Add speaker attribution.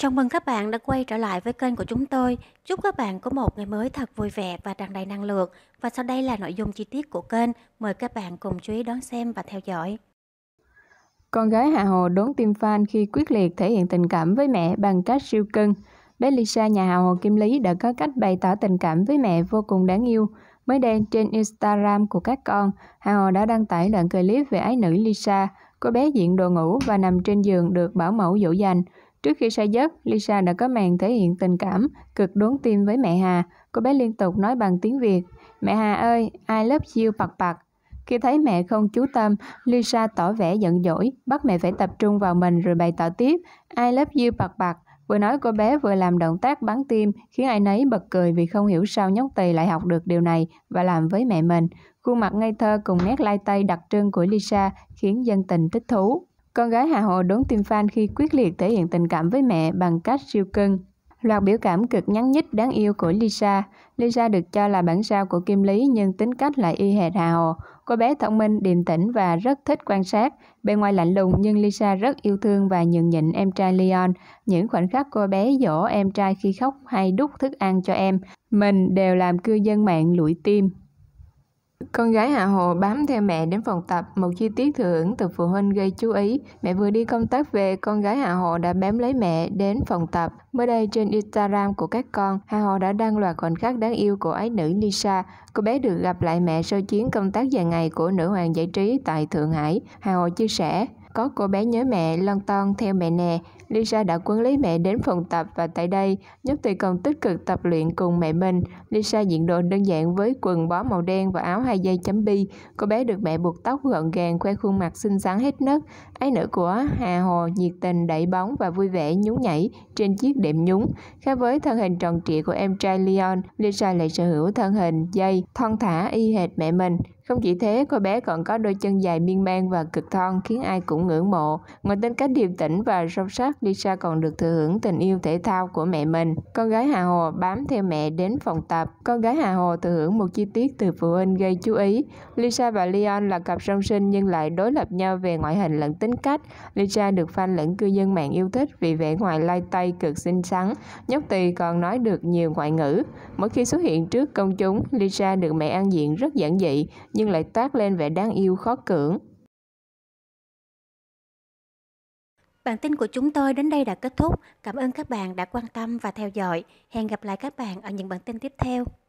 Speaker 1: Chào mừng các bạn đã quay trở lại với kênh của chúng tôi. Chúc các bạn có một ngày mới thật vui vẻ và tràn đầy năng lượng. Và sau đây là nội dung chi tiết của kênh. Mời các bạn cùng chú ý đón xem và theo dõi. Con gái hà Hồ đốn tim fan khi quyết liệt thể hiện tình cảm với mẹ bằng cách siêu cưng. Bé Lisa nhà hà Hồ Kim Lý đã có cách bày tỏ tình cảm với mẹ vô cùng đáng yêu. Mới đây trên Instagram của các con, hà Hồ đã đăng tải đoạn clip về ái nữ Lisa. Cô bé diện đồ ngủ và nằm trên giường được bảo mẫu dỗ dành. Trước khi say giấc, Lisa đã có màn thể hiện tình cảm, cực đốn tim với mẹ Hà. Cô bé liên tục nói bằng tiếng Việt. Mẹ Hà ơi, I love you bạc bạc. Khi thấy mẹ không chú tâm, Lisa tỏ vẻ giận dỗi, bắt mẹ phải tập trung vào mình rồi bày tỏ tiếp. I love you bạc bạc. Vừa nói cô bé vừa làm động tác bắn tim, khiến ai nấy bật cười vì không hiểu sao nhóc tỳ lại học được điều này và làm với mẹ mình. Khuôn mặt ngây thơ cùng nét lai tay đặc trưng của Lisa khiến dân tình thích thú. Con gái Hà Hồ đốn tim fan khi quyết liệt thể hiện tình cảm với mẹ bằng cách siêu cưng. Loạt biểu cảm cực nhắn nhít đáng yêu của Lisa. Lisa được cho là bản sao của Kim Lý nhưng tính cách lại y hệt Hà Hồ. Cô bé thông minh, điềm tĩnh và rất thích quan sát. bên ngoài lạnh lùng nhưng Lisa rất yêu thương và nhường nhịn em trai Leon. Những khoảnh khắc cô bé dỗ em trai khi khóc hay đút thức ăn cho em, mình đều làm cư dân mạng lụi tim. Con gái Hạ Hồ bám theo mẹ đến phòng tập, một chi tiết thừa hưởng từ phụ huynh gây chú ý. Mẹ vừa đi công tác về, con gái Hạ Hồ đã bám lấy mẹ đến phòng tập. Mới đây trên Instagram của các con, hạ Hồ đã đăng loạt khoảnh khắc đáng yêu của ái nữ Lisa. Cô bé được gặp lại mẹ sau chuyến công tác dài ngày của nữ hoàng giải trí tại Thượng Hải. Hà Hồ chia sẻ, có cô bé nhớ mẹ, lon ton theo mẹ nè. Lisa đã quấn lấy mẹ đến phòng tập và tại đây, nhóm tùy còn tích cực tập luyện cùng mẹ mình. Lisa diện đồ đơn giản với quần bó màu đen và áo hai dây chấm bi. Cô bé được mẹ buộc tóc gọn gàng, khoe khuôn mặt xinh xắn hết nấc. Ái nữ của Hà Hồ nhiệt tình đẩy bóng và vui vẻ nhún nhảy trên chiếc đệm nhún. Khác với thân hình tròn trịa của em trai Leon, Lisa lại sở hữu thân hình dây, thon thả y hệt mẹ mình. Không chỉ thế, cô bé còn có đôi chân dài miên man và cực thon khiến ai cũng ngưỡng mộ. Ngoài tính cách điềm tĩnh và sâu sắc, Lisa còn được thừa hưởng tình yêu thể thao của mẹ mình. Con gái Hà Hồ bám theo mẹ đến phòng tập. Con gái Hà Hồ thừa hưởng một chi tiết từ phụ huynh gây chú ý. Lisa và Leon là cặp song sinh nhưng lại đối lập nhau về ngoại hình lẫn tính cách. Lisa được fan lẫn cư dân mạng yêu thích vì vẻ ngoài lai tây cực xinh xắn. Nhóc tỳ còn nói được nhiều ngoại ngữ. Mỗi khi xuất hiện trước công chúng, Lisa được mẹ ăn diện rất giản dị nhưng lại toát lên vẻ đáng yêu khó cưỡng. Bản tin của chúng tôi đến đây đã kết thúc. Cảm ơn các bạn đã quan tâm và theo dõi. Hẹn gặp lại các bạn ở những bản tin tiếp theo.